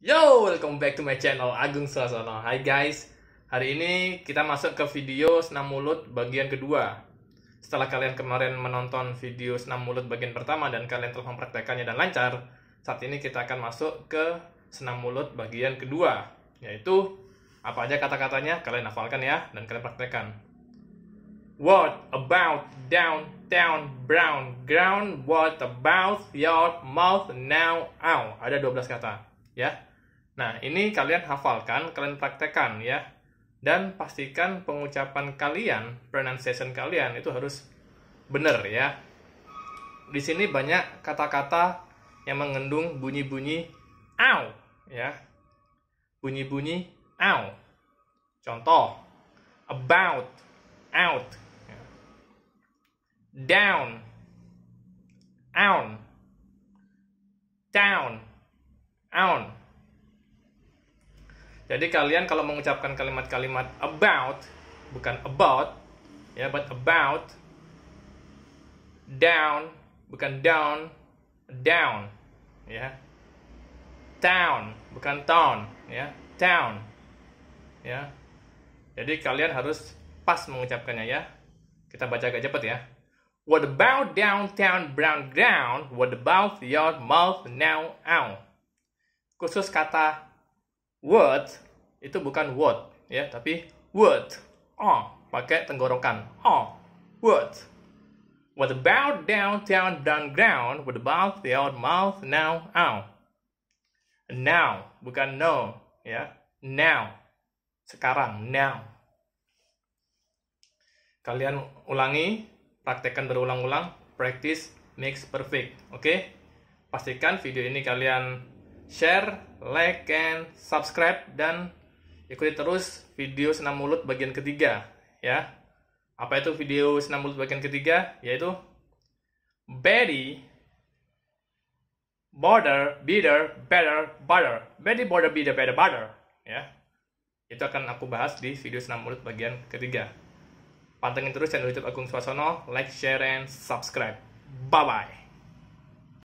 Yo, welcome back to my channel Agung Selasono. Hai guys, hari ini kita masuk ke video senam mulut bagian kedua. Setelah kalian kemarin menonton video senam mulut bagian pertama dan kalian telah mempraktekannya dan lancar, saat ini kita akan masuk ke senam mulut bagian kedua, yaitu apa aja kata-katanya kalian hafalkan ya dan kalian praktekkan. What about downtown brown ground? What about your mouth now? Ow. Ada 12 kata, ya Nah, ini kalian hafalkan, kalian praktekkan ya. Dan pastikan pengucapan kalian, pronunciation kalian itu harus benar ya. Di sini banyak kata-kata yang mengandung bunyi-bunyi au ya. Bunyi-bunyi au. Contoh about, out, ya. down, on, down, on jadi kalian kalau mengucapkan kalimat-kalimat about bukan about ya but about down bukan down down ya town bukan town ya town ya jadi kalian harus pas mengucapkannya ya kita baca agak cepat ya What about downtown brown ground? What about your mouth now out? Khusus kata word itu bukan word ya, tapi word. Oh, pakai tenggorokan. Oh, word. what about downtown down, what about the old mouth, now, ow. Now, bukan no, ya. Now, sekarang, now. Kalian ulangi, praktekkan berulang-ulang, practice makes perfect, oke? Okay? Pastikan video ini kalian share, like, and subscribe dan ikuti terus video senam mulut bagian ketiga ya. Apa itu video senam mulut bagian ketiga? Yaitu Betty border beater better butter Betty border beater better butter ya. Itu akan aku bahas di video senam mulut bagian ketiga. Pantengin terus channel YouTube Agung Swasono, like, share, and subscribe. Bye-bye.